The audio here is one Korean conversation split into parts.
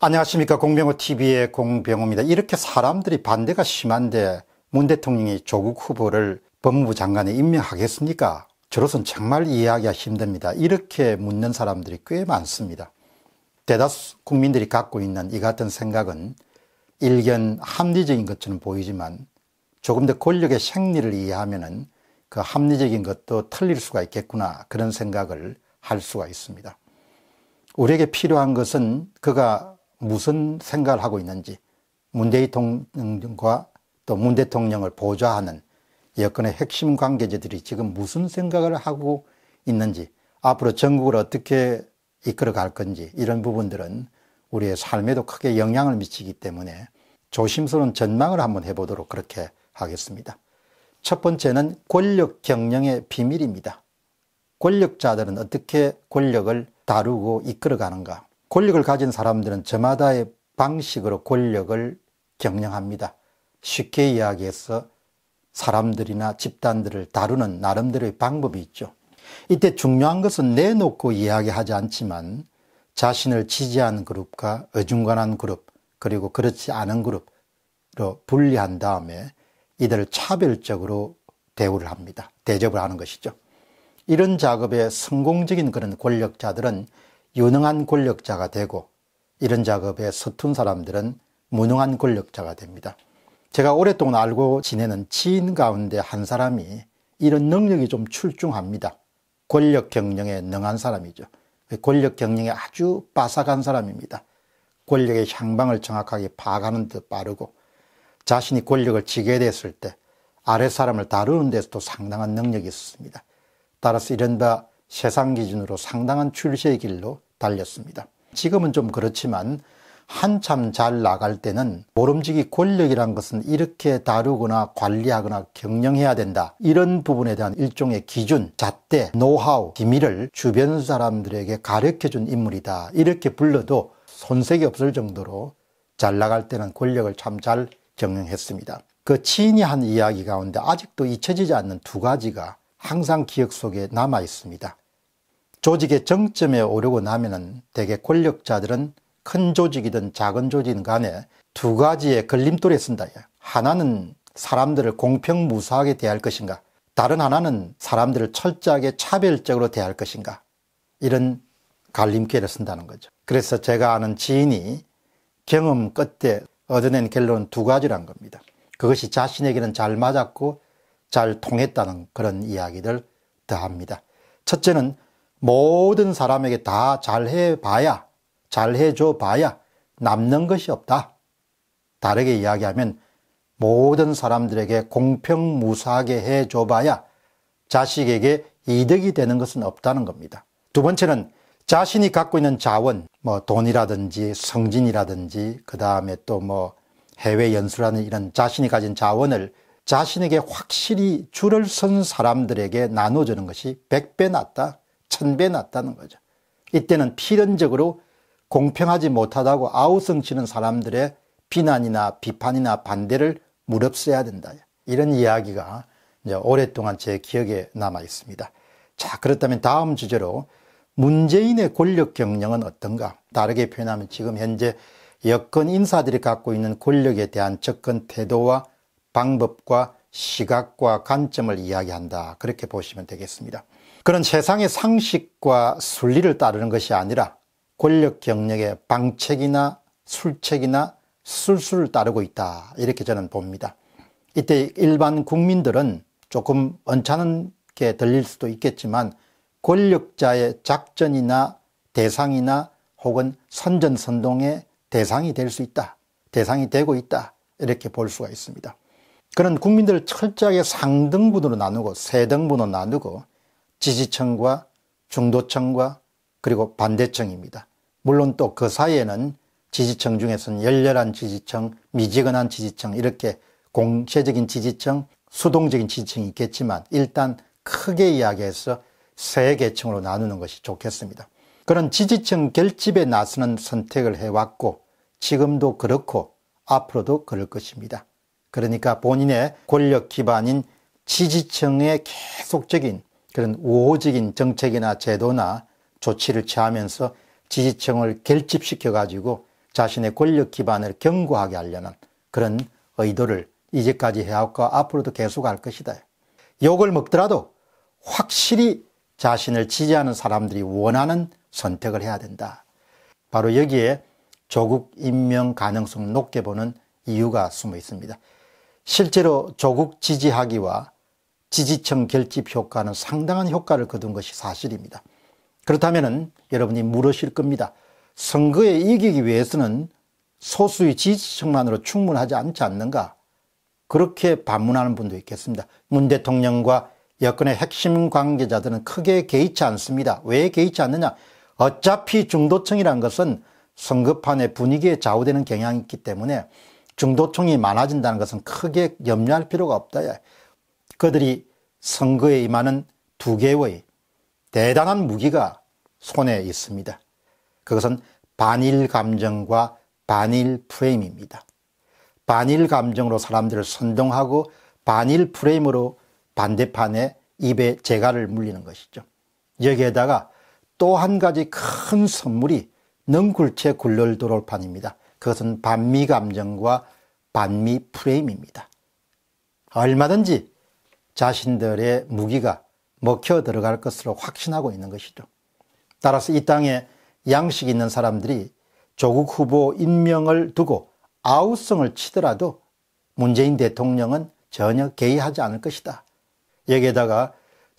안녕하십니까 공병호TV의 공병호입니다. 이렇게 사람들이 반대가 심한데 문 대통령이 조국 후보를 법무부 장관에 임명하겠습니까? 저로선 정말 이해하기가 힘듭니다. 이렇게 묻는 사람들이 꽤 많습니다. 대다수 국민들이 갖고 있는 이 같은 생각은 일견 합리적인 것처럼 보이지만 조금 더 권력의 생리를 이해하면 그 합리적인 것도 틀릴 수가 있겠구나 그런 생각을 할 수가 있습니다. 우리에게 필요한 것은 그가 무슨 생각을 하고 있는지 문 대통령과 또 문 대통령을 보좌하는 여건의 핵심 관계자들이 지금 무슨 생각을 하고 있는지 앞으로 전국을 어떻게 이끌어 갈 건지 이런 부분들은 우리의 삶에도 크게 영향을 미치기 때문에 조심스러운 전망을 한번 해보도록 그렇게 하겠습니다. 첫 번째는 권력 경영의 비밀입니다. 권력자들은 어떻게 권력을 다루고 이끌어가는가 권력을 가진 사람들은 저마다의 방식으로 권력을 경영합니다. 쉽게 이야기해서 사람들이나 집단들을 다루는 나름대로의 방법이 있죠. 이때 중요한 것은 내놓고 이야기하지 않지만 자신을 지지하는 그룹과 어중간한 그룹 그리고 그렇지 않은 그룹으로 분리한 다음에 이들을 차별적으로 대우를 합니다. 대접을 하는 것이죠. 이런 작업에 성공적인 그런 권력자들은 유능한 권력자가 되고 이런 작업에 서툰 사람들은 무능한 권력자가 됩니다. 제가 오랫동안 알고 지내는 지인 가운데 한 사람이 이런 능력이 좀 출중합니다. 권력 경영에 능한 사람이죠. 그 권력 경영에 아주 빠삭한 사람입니다. 권력의 향방을 정확하게 파악하는 듯 빠르고 자신이 권력을 지게 됐을 때아래사람을 다루는 데서도 상당한 능력이 있습니다. 따라서 이른바 세상 기준으로 상당한 출세의 길로 달렸습니다. 지금은 좀 그렇지만 한참 잘 나갈 때는 모름지기 권력이란 것은 이렇게 다루거나 관리하거나 경영해야 된다. 이런 부분에 대한 일종의 기준, 잣대, 노하우, 기밀을 주변 사람들에게 가르쳐준 인물이다. 이렇게 불러도 손색이 없을 정도로 잘 나갈 때는 권력을 참 잘 경영했습니다. 그 치인이 한 이야기 가운데 아직도 잊혀지지 않는 두 가지가 항상 기억 속에 남아 있습니다. 조직의 정점에 오르고 나면은 대개 권력자들은 큰 조직이든 작은 조직이든 간에 두 가지의 걸림돌에 쓴다. 하나는 사람들을 공평무사하게 대할 것인가 다른 하나는 사람들을 철저하게 차별적으로 대할 것인가 이런 갈림길을 쓴다는 거죠. 그래서 제가 아는 지인이 경험 끝에 얻어낸 결론은 두 가지란 겁니다. 그것이 자신에게는 잘 맞았고 잘 통했다는 그런 이야기를 더합니다. 첫째는 모든 사람에게 다 잘해봐야, 잘해줘봐야 남는 것이 없다. 다르게 이야기하면 모든 사람들에게 공평무사하게 해줘봐야 자식에게 이득이 되는 것은 없다는 겁니다. 두 번째는 자신이 갖고 있는 자원, 뭐 돈이라든지 성진이라든지, 그 다음에 또 뭐 해외 연수라는 이런 자신이 가진 자원을 자신에게 확실히 줄을 선 사람들에게 나눠주는 것이 백 배 낫다, 천 배 낫다는 거죠. 이때는 필연적으로 공평하지 못하다고 아우성치는 사람들의 비난이나 비판이나 반대를 무릅쓰야 된다. 이런 이야기가 이제 오랫동안 제 기억에 남아 있습니다. 자, 그렇다면 다음 주제로 문재인의 권력 경영은 어떤가? 다르게 표현하면 지금 현재 여권 인사들이 갖고 있는 권력에 대한 접근 태도와 방법과 시각과 관점을 이야기한다 그렇게 보시면 되겠습니다 그런 세상의 상식과 순리를 따르는 것이 아니라 권력 경력의 방책이나 술책이나 술술을 따르고 있다 이렇게 저는 봅니다 이때 일반 국민들은 조금 언짢게 은 들릴 수도 있겠지만 권력자의 작전이나 대상이나 혹은 선전선동의 대상이 될 수 있다 대상이 되고 있다 이렇게 볼 수가 있습니다 그는 국민들을 철저하게 상등분으로 나누고 세등분으로 나누고 지지층과 중도층과 그리고 반대층입니다. 물론 또 그 사이에는 지지층 중에서는 열렬한 지지층, 미지근한 지지층 이렇게 공세적인 지지층, 수동적인 지지층이 있겠지만 일단 크게 이야기해서 세 계층으로 나누는 것이 좋겠습니다. 그런 지지층 결집에 나서는 선택을 해왔고 지금도 그렇고 앞으로도 그럴 것입니다. 그러니까 본인의 권력 기반인 지지층의 계속적인 그런 우호적인 정책이나 제도나 조치를 취하면서 지지층을 결집시켜 가지고 자신의 권력 기반을 견고하게 하려는 그런 의도를 이제까지 해왔고 앞으로도 계속할 것이다. 욕을 먹더라도 확실히 자신을 지지하는 사람들이 원하는 선택을 해야 된다. 바로 여기에 조국 임명 가능성 높게 보는 이유가 숨어 있습니다. 실제로 조국 지지하기와 지지층 결집 효과는 상당한 효과를 거둔 것이 사실입니다. 그렇다면 여러분이 물으실 겁니다. 선거에 이기기 위해서는 소수의 지지층만으로 충분하지 않지 않는가? 그렇게 반문하는 분도 있겠습니다. 문 대통령과 여권의 핵심 관계자들은 크게 개의치 않습니다. 왜 개의치 않느냐? 어차피 중도층이란 것은 선거판의 분위기에 좌우되는 경향이 있기 때문에 중도층이 많아진다는 것은 크게 염려할 필요가 없다. 그들이 선거에 임하는 두 개의 대단한 무기가 손에 있습니다. 그것은 반일 감정과 반일 프레임입니다. 반일 감정으로 사람들을 선동하고 반일 프레임으로 반대판에 입에 재갈을 물리는 것이죠. 여기에다가 또 한 가지 큰 선물이 능굴체 굴려돌 판입니다. 그것은 반미 감정과 반미 프레임입니다. 얼마든지 자신들의 무기가 먹혀 들어갈 것으로 확신하고 있는 것이죠. 따라서 이 땅에 양식 있는 사람들이 조국 후보 임명을 두고 아우성을 치더라도 문재인 대통령은 전혀 개의하지 않을 것이다. 여기에다가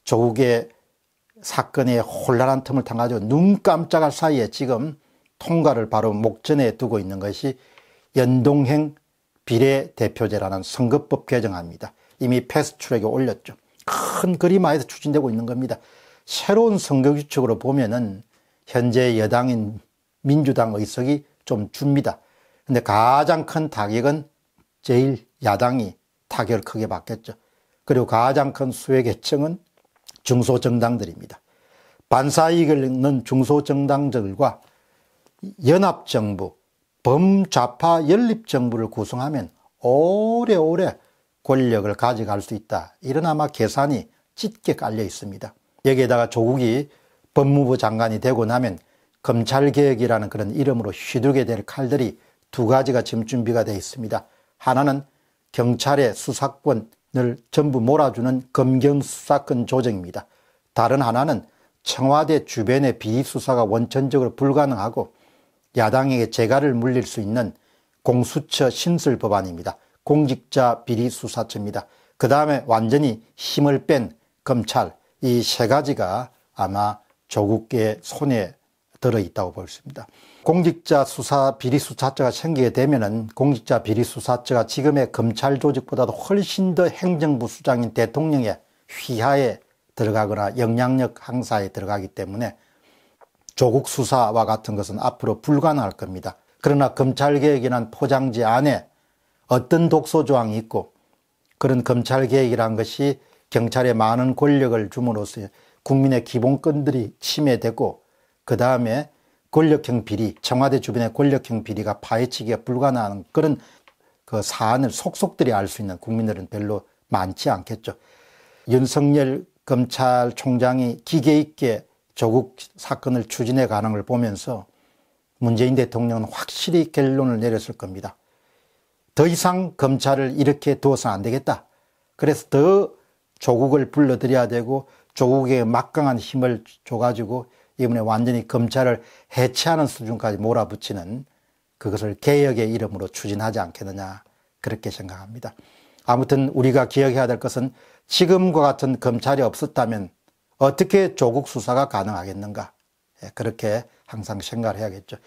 조국의 사건의 혼란한 틈을 타가지고 눈 깜짝할 사이에 지금 통과를 바로 목전에 두고 있는 것이 연동행 비례대표제라는 선거법 개정안입니다. 이미 패스트트랙에 올렸죠. 큰 그림 안에서 추진되고 있는 겁니다. 새로운 선거 규칙으로 보면은 현재 여당인 민주당 의석이 좀 줍니다. 근데 가장 큰 타격은 제일 야당이 타격을 크게 받겠죠. 그리고 가장 큰 수혜계층은 중소정당들입니다. 반사이익을 는 중소정당들과 연합정부, 범좌파 연립정부를 구성하면 오래오래 권력을 가져갈 수 있다. 이런 아마 계산이 짙게 깔려 있습니다. 여기에다가 조국이 법무부 장관이 되고 나면 검찰개혁이라는 그런 이름으로 휘두르게 될 칼들이 두 가지가 지금 준비가 되어 있습니다. 하나는 경찰의 수사권을 전부 몰아주는 검경수사권 조정입니다. 다른 하나는 청와대 주변의 비입수사가 원천적으로 불가능하고 야당에게 재갈을 물릴 수 있는 공수처 신설 법안입니다. 공직자 비리 수사처입니다. 그 다음에 완전히 힘을 뺀 검찰 이 세 가지가 아마 조국의 손에 들어있다고 볼 수 있습니다. 공직자 수사 비리 수사처가 생기게 되면은 공직자 비리 수사처가 지금의 검찰 조직보다도 훨씬 더 행정부 수장인 대통령의 휘하에 들어가거나 영향력 항사에 들어가기 때문에 조국 수사와 같은 것은 앞으로 불가능할 겁니다. 그러나 검찰개혁이란 포장지 안에 어떤 독소조항이 있고 그런 검찰개혁이란 것이 경찰에 많은 권력을 줌으로써 국민의 기본권들이 침해되고 그 다음에 권력형 비리, 청와대 주변의 권력형 비리가 파헤치기가 불가능한 그런 그 사안을 속속들이 알 수 있는 국민들은 별로 많지 않겠죠. 윤석열 검찰총장이 기계 있게 조국 사건을 추진해 가는 걸 보면서 문재인 대통령은 확실히 결론을 내렸을 겁니다. 더 이상 검찰을 이렇게 두어서 안 되겠다. 그래서 더 조국을 불러들여야 되고 조국의 막강한 힘을 줘가지고 이번에 완전히 검찰을 해체하는 수준까지 몰아붙이는 그것을 개혁의 이름으로 추진하지 않겠느냐 그렇게 생각합니다. 아무튼 우리가 기억해야 될 것은 지금과 같은 검찰이 없었다면 어떻게 조국 수사가 가능하겠는가. 예, 그렇게 항상 생각을 해야겠죠.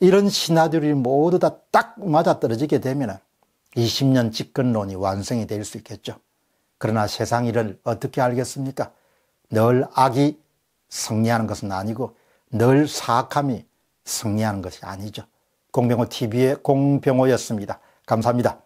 이런 신하들이 모두 다 딱 맞아떨어지게 되면 20년 집권론이 완성이 될 수 있겠죠. 그러나 세상 일을 어떻게 알겠습니까? 늘 악이 승리하는 것은 아니고 늘 사악함이 승리하는 것이 아니죠. 공병호 TV의 공병호였습니다. 감사합니다.